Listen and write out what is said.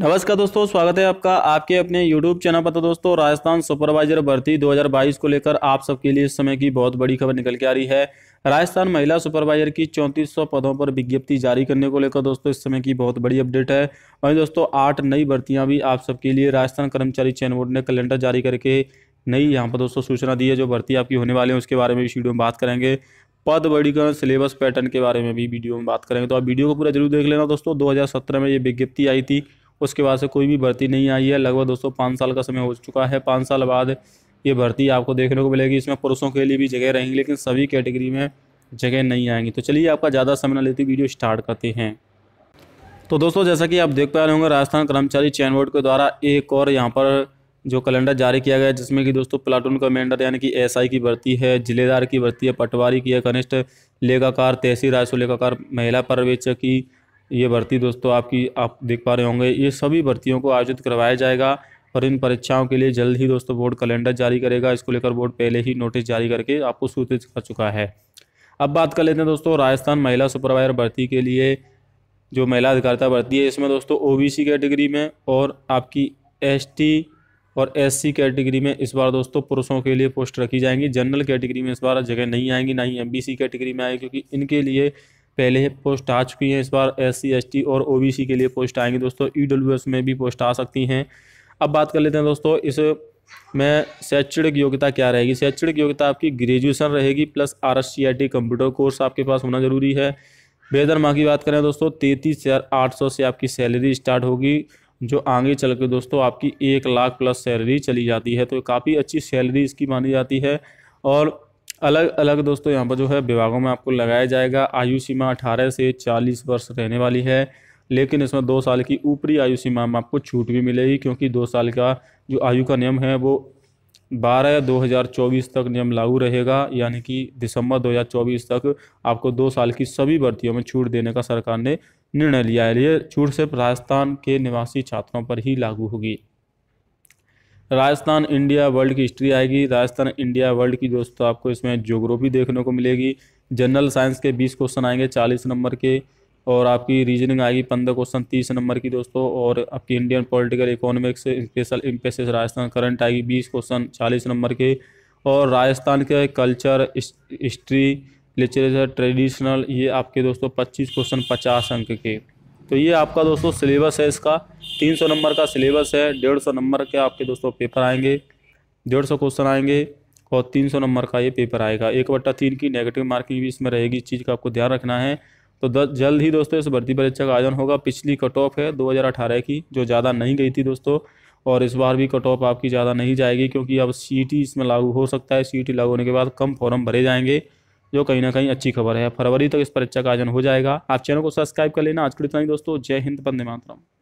नमस्कार दोस्तों स्वागत है आपका आपके अपने YouTube चैनल पर तो दोस्तों राजस्थान सुपरवाइजर भर्ती 2022 को लेकर आप सबके लिए इस समय की बहुत बड़ी खबर निकल के आ रही है राजस्थान महिला सुपरवाइजर की 3400 पदों पर विज्ञप्ति जारी करने को लेकर दोस्तों इस समय की बहुत बड़ी अपडेट है वहीं दोस्तों आठ नई भर्तियाँ भी आप सबके लिए राजस्थान कर्मचारी चयन बोर्ड ने कैलेंडर जारी करके नई यहाँ पर दोस्तों सूचना दी है जो भर्ती आपकी होने वाली है उसके बारे में भी वीडियो में बात करेंगे पद वर्गीकरण सिलेबस पैटर्न के बारे में भी वीडियो में बात करेंगे तो आप वीडियो को पूरा जरूर देख लेना दोस्तों 2017 में ये विज्ञप्ति आई थी उसके बाद से कोई भी भर्ती नहीं आई है लगभग दोस्तों पाँच साल का समय हो चुका है पाँच साल बाद ये भर्ती आपको देखने को मिलेगी इसमें पुरुषों के लिए भी जगह रहेंगी लेकिन सभी कैटेगरी में जगह नहीं आएंगी तो चलिए आपका ज़्यादा समय ना लेते वीडियो स्टार्ट करते हैं तो दोस्तों जैसा कि आप देख पा रहे होंगे राजस्थान कर्मचारी चयन बोर्ड के द्वारा एक और यहाँ पर जो कैलेंडर जारी किया गया है जिसमें कि दोस्तों प्लाटून कमांडर यानी कि एसआई की भर्ती है जिलेदार की भर्ती है पटवारी की है कनिष्ठ लेखाकार तहसील राजस्व लेखाकार महिला पर्यवेक्षक की ये भर्ती दोस्तों आपकी आप देख पा रहे होंगे ये सभी भर्तियों को आयोजित करवाया जाएगा और इन परीक्षाओं के लिए जल्द ही दोस्तों बोर्ड कैलेंडर जारी करेगा इसको लेकर बोर्ड पहले ही नोटिस जारी करके आपको सूचित कर चुका है अब बात कर लेते हैं दोस्तों राजस्थान महिला सुपरवाइजर भर्ती के लिए जो महिला अधिकारिता भर्ती है इसमें दोस्तों ओबीसी कैटेगरी में और आपकी एसटी और एससी कैटेगरी में इस बार दोस्तों पुरुषों के लिए पोस्ट रखी जाएंगी जनरल कैटेगरी में इस बार जगह नहीं आएंगी ना ही एम कैटेगरी में आएगी क्योंकि इनके लिए पहले ही पोस्ट आ चुकी हैं इस बार एस सी और ओ के लिए पोस्ट आएंगी दोस्तों ई e में भी पोस्ट आ सकती हैं अब बात कर लेते हैं दोस्तों इस में शैक्षणिक योग्यता क्या रहेगी शैक्षणिक योग्यता आपकी ग्रेजुएशन रहेगी plus R S computer course आपके पास होना ज़रूरी है माँ की बात करें दोस्तों तैंतीस हज़ार आठ सौ से आपकी सैलरी स्टार्ट होगी जो आगे चल के दोस्तों आपकी एक लाख प्लस सैलरी चली जाती है तो काफ़ी अच्छी सैलरी इसकी मानी जाती है और अलग अलग दोस्तों यहाँ पर जो है विभागों में आपको लगाया जाएगा आयु सीमा अठारह से चालीस वर्ष रहने वाली है लेकिन इसमें दो साल की ऊपरी आयु सीमा में आपको छूट भी मिलेगी क्योंकि दो साल का जो आयु का नियम है वो बारह दो हज़ार चौबीस तक नियम लागू रहेगा यानी कि दिसंबर दो हज़ार चौबीस तक आपको दो साल की सभी भर्तियों में छूट देने का सरकार ने निर्णय लिया है ये छूट सिर्फ राजस्थान के निवासी छात्रों पर ही लागू होगी राजस्थान इंडिया वर्ल्ड की हिस्ट्री आएगी राजस्थान इंडिया वर्ल्ड की दोस्तों आपको इसमें ज्योग्राफी देखने को मिलेगी जनरल साइंस के बीस क्वेश्चन आएंगे चालीस नंबर के और आपकी रीजनिंग आएगी पंद्रह क्वेश्चन तीस नंबर की दोस्तों और आपकी Indian political economics special emphasis Rajasthan current आएगी बीस क्वेश्चन चालीस नंबर के और राजस्थान के कल्चर हिस्ट्री लिटरेचर ट्रेडिशनल ये आपके दोस्तों पच्चीस क्वेश्चन पचास अंक के तो ये आपका दोस्तों सिलेबस है इसका 300 नंबर का सिलेबस है 150 नंबर के आपके दोस्तों पेपर आएंगे 150 क्वेश्चन आएंगे और 300 नंबर का ये पेपर आएगा एक बट्टा तीन की नेगेटिव मार्किंग भी इसमें रहेगी इस चीज़ का आपको ध्यान रखना है तो जल्द ही दोस्तों इस भर्ती परीक्षा का आयोजन होगा पिछली कट ऑफ है दो की जो ज़्यादा नहीं गई थी दोस्तों और इस बार भी कट ऑफ आपकी ज़्यादा नहीं जाएगी क्योंकि अब सी e इसमें लागू हो सकता है सी e लागू होने के बाद कम फॉर्म भरे जाएंगे जो कहीं ना कहीं अच्छी खबर है फरवरी तक तो इस परीक्षा का आयोजन हो जाएगा आप चैनल को सब्सक्राइब कर लेना आज के लिए दोस्तों जय हिंद बंदे मातरम